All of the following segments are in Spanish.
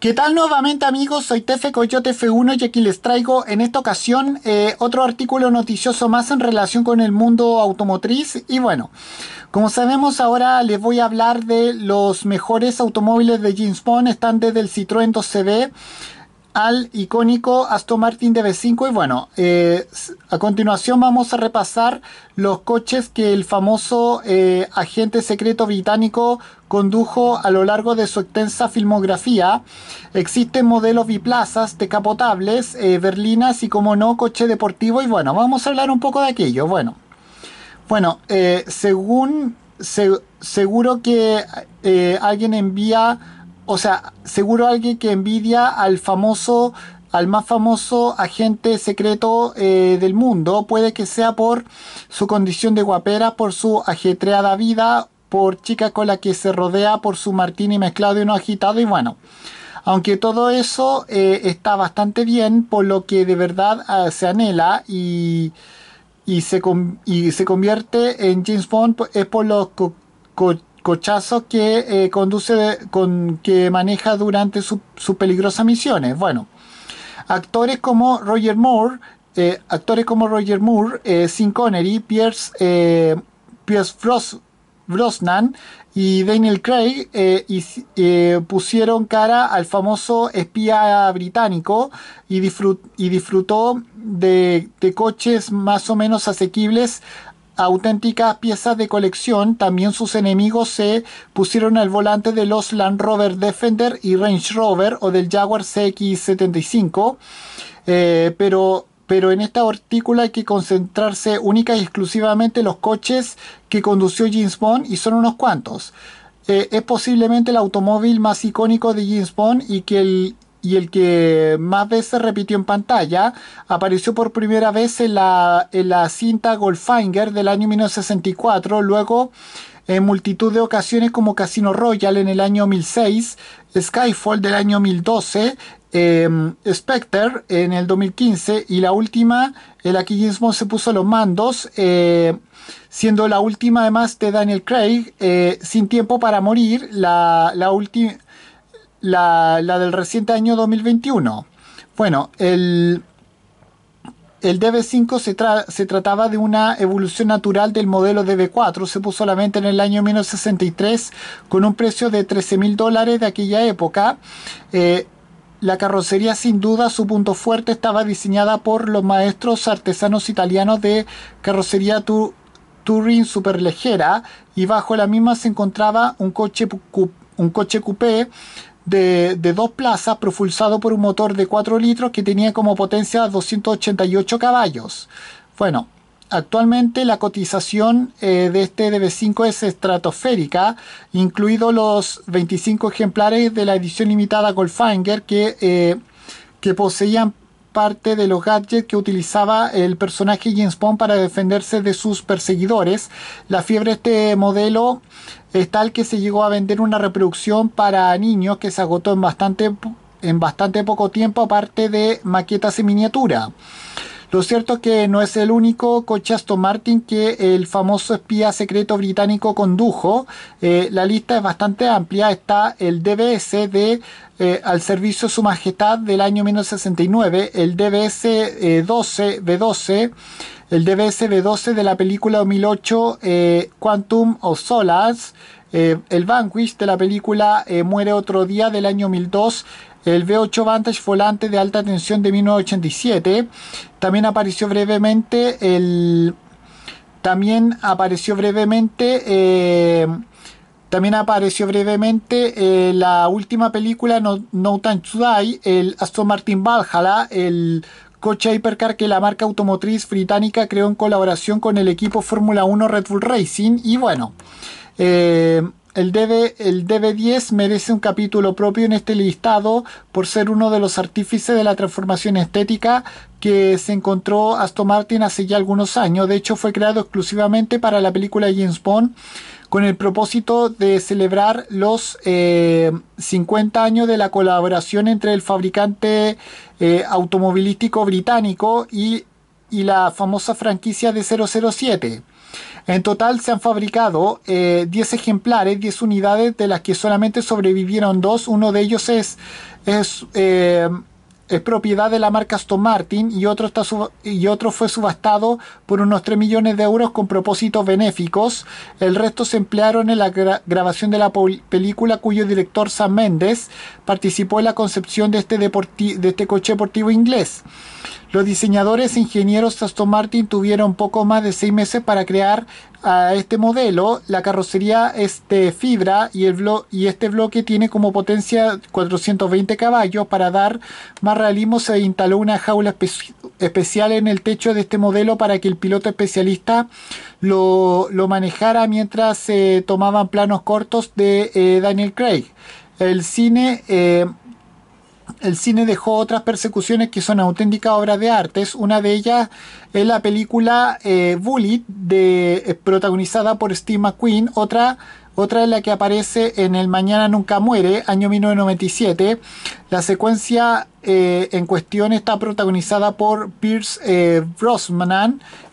¿Qué tal nuevamente amigos? Soy Tefe Coyote F1 y aquí les traigo en esta ocasión eh, otro artículo noticioso más en relación con el mundo automotriz y bueno, como sabemos ahora les voy a hablar de los mejores automóviles de James Bond, están desde el Citroën 12B al icónico Aston Martin DB5 y bueno, eh, a continuación vamos a repasar los coches que el famoso eh, agente secreto británico condujo a lo largo de su extensa filmografía. Existen modelos biplazas, decapotables, eh, berlinas y como no, coche deportivo y bueno, vamos a hablar un poco de aquello. Bueno, bueno según, seguro que alguien envía o sea, seguro alguien que envidia al famoso, al más famoso agente secreto eh, del mundo, puede que sea por su condición de guapera, por su ajetreada vida, por chica con la que se rodea, por su martini mezclado y no agitado, y bueno. Aunque todo eso eh, está bastante bien, por lo que de verdad ah, se anhela y, se, se convierte en James Bond, es por los ...cochazos que eh, conduce, con, que maneja durante sus su peligrosas misiones. Bueno, actores como Roger Moore, eh, actores como Roger Moore, eh, Sin Connery, Pierce, eh, Pierce Brosnan y Daniel Craig pusieron cara al famoso espía británico y, y disfrutó de coches más o menos asequibles auténticas piezas de colección, también sus enemigos se pusieron al volante de los Land Rover Defender y Range Rover o del Jaguar CX75. Eh, pero pero en esta artícula hay que concentrarse única y exclusivamente en los coches que condució James Bond y son unos cuantos. Eh, es posiblemente el automóvil más icónico de James Bond y que el y el que más veces repitió en pantalla, apareció por primera vez en la, la cinta Goldfinger del año 1964, luego en multitud de ocasiones como Casino Royale en el año 2006, Skyfall del año 2012, em, Spectre en el 2015 y la última, el aquí se puso los mandos, eh, siendo la última además de Daniel Craig, eh, Sin tiempo para morir, la, la última la, del reciente año 2021. Bueno, el, el DB5 se, trataba de una evolución natural del modelo DB4. Se puso solamente en el año 1963 con un precio de 13 mil dólares de aquella época. Eh, la carrocería, sin duda, su punto fuerte estaba diseñada por los maestros artesanos italianos de carrocería tu Touring superlegera y bajo la misma se encontraba un coche, un coche coupé de, dos plazas propulsado por un motor de 4 litros que tenía como potencia 288 caballos. Bueno, actualmente la cotización eh, de este DB5 es estratosférica, incluidos los 25 ejemplares de la edición limitada Goldfinger que, eh, que poseían parte de los gadgets que utilizaba el personaje James Bond para defenderse de sus perseguidores. La fiebre de este modelo es tal que se llegó a vender una reproducción para niños que se agotó en bastante, en bastante poco tiempo, aparte de maquetas en miniatura. Lo cierto es que no es el único coche Aston Martin que el famoso espía secreto británico condujo. Eh, la lista es bastante amplia. Está el DBS de eh, Al Servicio de Su Majestad del año 1969, el DBS 12 B12, el DBS 12 de la película 2008 eh, Quantum of Solas eh, el Vanquish de la película eh, Muere otro día del año 2002, el V8 Vantage volante de alta tensión de 1987, también apareció brevemente el... También apareció brevemente... También apareció brevemente la última película No, no Time to el Aston Martin Valhalla, el coche hypercar que la marca automotriz británica creó en colaboración con el equipo Fórmula 1 Red Bull Racing. Y bueno, eh, el, DB, el DB10 merece un capítulo propio en este listado por ser uno de los artífices de la transformación estética que se encontró Aston Martin hace ya algunos años. De hecho, fue creado exclusivamente para la película James Bond con el propósito de celebrar los 50 eh, años de la colaboración entre el fabricante eh, automovilístico británico y, la famosa franquicia de 007. En total se han fabricado 10 eh, ejemplares, 10 unidades, de las que solamente sobrevivieron dos. Uno de ellos es, es es propiedad de la marca Aston Martin y otro, fue subastado por unos 3 millones de euros con propósitos benéficos. El resto se emplearon en la grabación de la película cuyo director Sam Mendes participó en la concepción de este, este coche deportivo inglés. Los diseñadores e ingenieros Aston Martin tuvieron poco más de seis meses para crear a este modelo. La carrocería es de fibra y, este bloque tiene como potencia 420 caballos. Para dar más realismo se instaló una jaula especial en el techo de este modelo para que el piloto especialista lo, lo manejara mientras se tomaban planos cortos de eh, Daniel Craig. El cine... Eh, el cine dejó otras persecuciones que son auténticas obras de arte. Una de ellas es la película eh, Bullet, eh, protagonizada por Steve McQueen. Otra, otra es la que aparece en El Mañana Nunca Muere, año 1997. La secuencia eh, en cuestión está protagonizada por Pierce eh,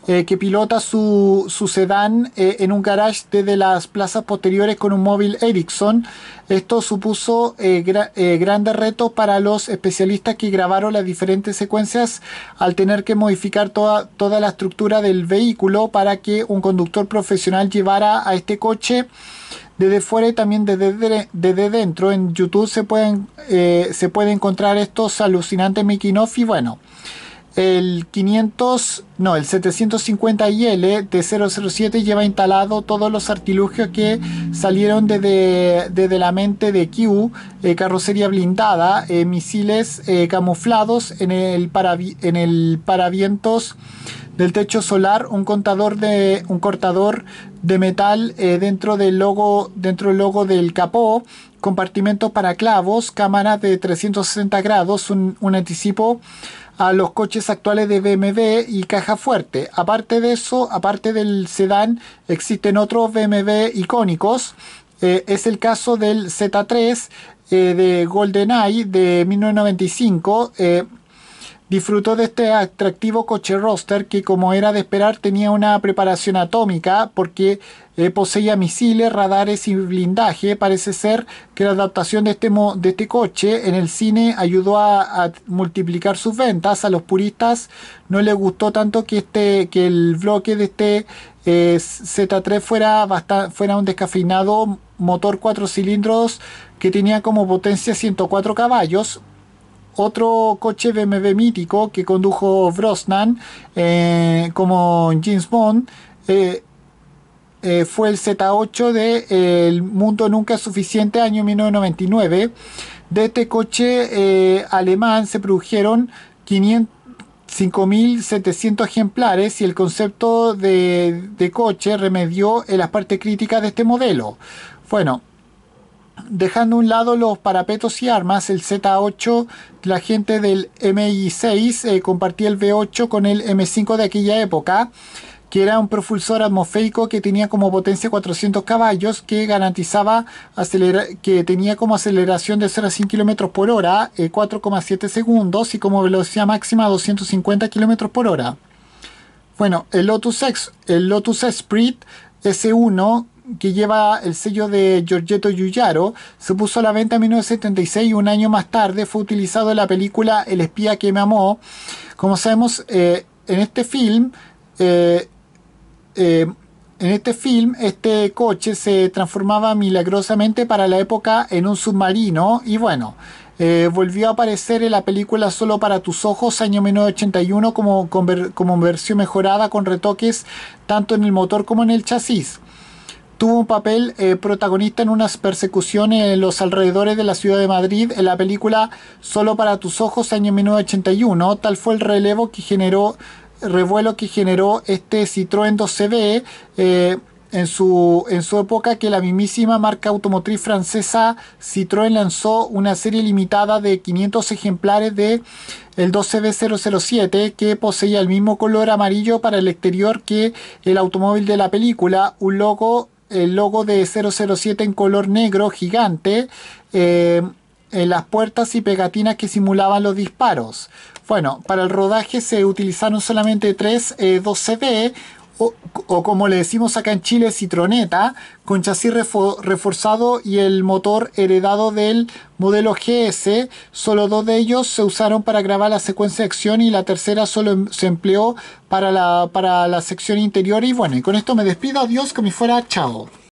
eh que pilota su, sedán eh, en un garage desde las plazas posteriores con un móvil Ericsson. Esto supuso grandes retos para los especialistas que grabaron las diferentes secuencias al tener que modificar toda, toda la estructura del vehículo para que un conductor profesional llevara a este coche desde fuera y también desde, dentro. En YouTube se, pueden, eh, se puede encontrar estos alucinantes making y bueno. El 500, no, el 750IL de 007 lleva instalado todos los artilugios que salieron desde, la mente de Q, eh, carrocería blindada, eh, misiles camuflados en el, en el paravientos del techo solar un contador de un cortador de metal eh, dentro del logo dentro del logo del capó compartimentos para clavos cámaras de 360 grados un, anticipo a los coches actuales de BMW y caja fuerte aparte de eso aparte del sedán existen otros BMW icónicos eh, es el caso del Z3 eh, de GoldenEye de 1995 disfrutó de este atractivo coche roster que como era de esperar tenía una preparación atómica porque eh, poseía misiles, radares y blindaje. Parece ser que la adaptación de este, de este coche en el cine ayudó a, multiplicar sus ventas. A los puristas no les gustó tanto que, este, que el bloque de este eh, Z3 fuera, fuera un descafeinado motor 4 cilindros que tenía como potencia 104 caballos, otro coche BMW mítico que condujo Brosnan eh, como James Bond. Eh, eh, fue el Z8 de El Mundo Nunca Suficiente, año 1999. De este coche alemán se produjeron 5.700 ejemplares y el concepto de, de coche remedió en las partes críticas de este modelo. Bueno, dejando a un lado los parapetos y armas, el Z8, la gente del MI6 eh, compartía el V8 con el M5 de aquella época, que era un propulsor atmosférico que tenía como potencia 400 caballos, que garantizaba que tenía como aceleración de 0 a 100 km por hora, 4,7 eh, segundos y como velocidad máxima 250 km por hora. Bueno, el Lotus X, el Lotus Esprit S1 que lleva el sello de Giorgetto Giugiaro, se puso a la venta en 1976 y un año más tarde fue utilizado en la película El espía que me amó. Como sabemos, eh, en este film, eh, eh, en este film, este coche se transformaba milagrosamente para la época en un submarino y bueno, volvió a aparecer en la película Solo para tus ojos, año 1981, como, como versión mejorada con retoques tanto en el motor como en el chasis tuvo un papel eh, protagonista en unas persecuciones en los alrededores de la ciudad de Madrid en la película Solo para tus ojos, año 1981. Tal fue el relevo que generó, revuelo que generó este Citroën 2 cv eh, en su, en su época que la mismísima marca automotriz francesa Citroën lanzó una serie limitada de 500 ejemplares de el 12B007 que poseía el mismo color amarillo para el exterior que el automóvil de la película, un logo el logo de 007 en color negro gigante eh, en las puertas y pegatinas que simulaban los disparos. Bueno, para el rodaje se utilizaron solamente tres 12 eh, b o, como le decimos acá en Chile, citroneta, con chasis reforzado y el motor heredado del modelo GS. Solo dos de ellos se usaron para grabar la secuencia de acción y la tercera solo em, se empleó para la, para la sección interior. Y bueno, y con esto me despido. Adiós, que me fuera. Chao.